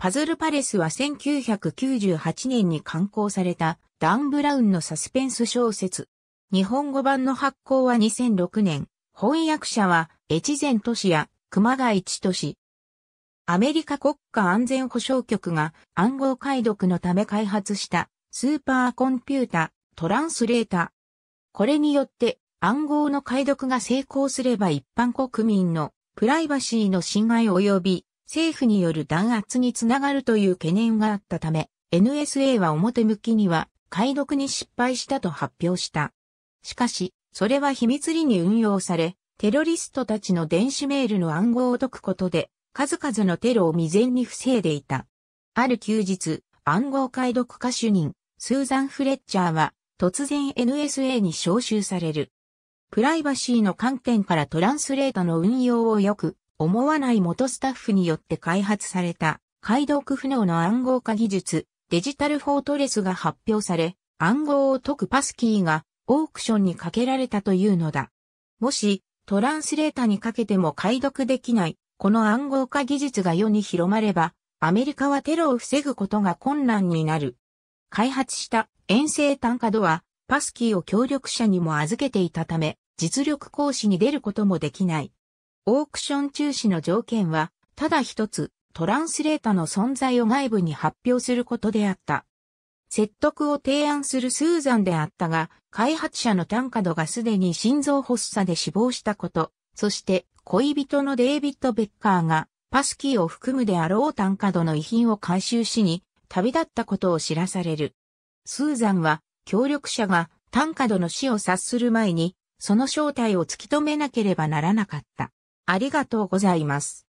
パズルパレスは1998年に刊行されたダン・ブラウンのサスペンス小説。日本語版の発行は2006年。翻訳者は越前都市や熊谷市都市。アメリカ国家安全保障局が暗号解読のため開発したスーパーコンピュータ、トランスレータ。これによって暗号の解読が成功すれば一般国民のプライバシーの侵害及び政府による弾圧につながるという懸念があったため、NSA は表向きには解読に失敗したと発表した。しかし、それは秘密裏に運用され、テロリストたちの電子メールの暗号を解くことで、数々のテロを未然に防いでいた。ある休日、暗号解読歌手人、スーザン・フレッチャーは、突然 NSA に招集される。プライバシーの観点からトランスレートの運用をよく思わない元スタッフによって開発された解読不能の暗号化技術、デジタルフォートレスが発表され、暗号を解くパスキーがオークションにかけられたというのだ。もし、トランスレータにかけても解読できない、この暗号化技術が世に広まれば、アメリカはテロを防ぐことが困難になる。開発した遠征単価度は、パスキーを協力者にも預けていたため、実力行使に出ることもできない。オークション中止の条件は、ただ一つ、トランスレータの存在を外部に発表することであった。説得を提案するスーザンであったが、開発者のタンカドがすでに心臓発作で死亡したこと、そして恋人のデイビッド・ベッカーがパスキーを含むであろうタンカドの遺品を回収しに旅立ったことを知らされる。スーザンは協力者がタンカドの死を察する前にその正体を突き止めなければならなかった。ありがとうございます。